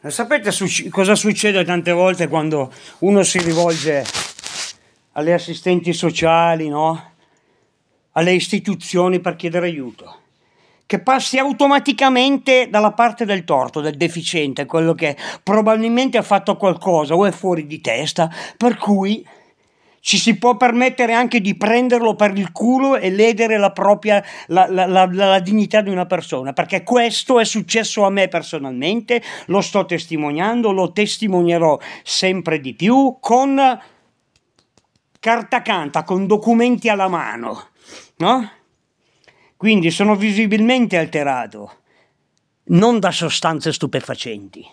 Eh, sapete su- cosa succede tante volte quando uno si rivolge alle assistenti sociali, no? alle istituzioni per chiedere aiuto? Che passi automaticamente dalla parte del torto, del deficiente, quello che probabilmente ha fatto qualcosa o è fuori di testa, per cui ci si può permettere anche di prenderlo per il culo e ledere la, propria, la, la, la dignità di una persona, perché questo è successo a me personalmente, lo sto testimoniando, lo testimonierò sempre di più con carta canta, con documenti alla mano, no? Quindi sono visibilmente alterato, non da sostanze stupefacenti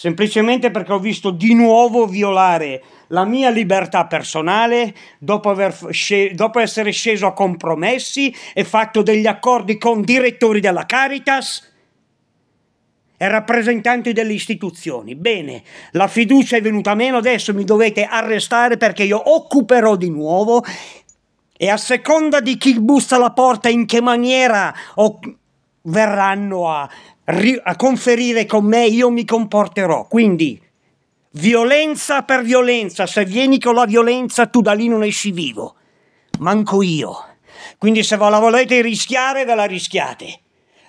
semplicemente perché ho visto di nuovo violare la mia libertà personale dopo, sc- dopo, essere sceso a compromessi e fatto degli accordi con direttori della Caritas e rappresentanti delle istituzioni. Bene, la fiducia è venuta meno, adesso mi dovete arrestare perché io occuperò di nuovo e a seconda di chi bussa la porta in che maniera verranno a a conferire con me, io mi comporterò. Quindi, violenza per violenza, se vieni con la violenza tu da lì non esci vivo, manco io. Quindi se ve la volete rischiare, ve la rischiate.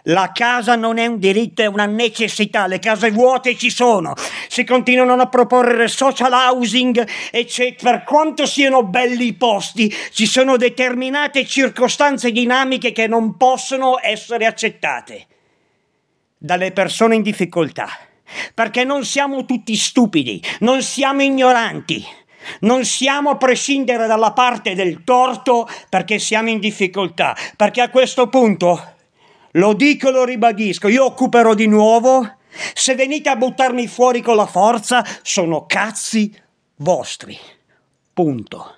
La casa non è un diritto, è una necessità, le case vuote ci sono, si continuano a proporre social housing, eccetera. Per quanto siano belli i posti, ci sono determinate circostanze dinamiche che non possono essere accettate dalle persone in difficoltà, perché non siamo tutti stupidi, non siamo ignoranti, non siamo a prescindere dalla parte del torto perché siamo in difficoltà, perché a questo punto, lo dico e lo ribadisco, io occuperò di nuovo, se venite a buttarmi fuori con la forza, sono cazzi vostri. Punto.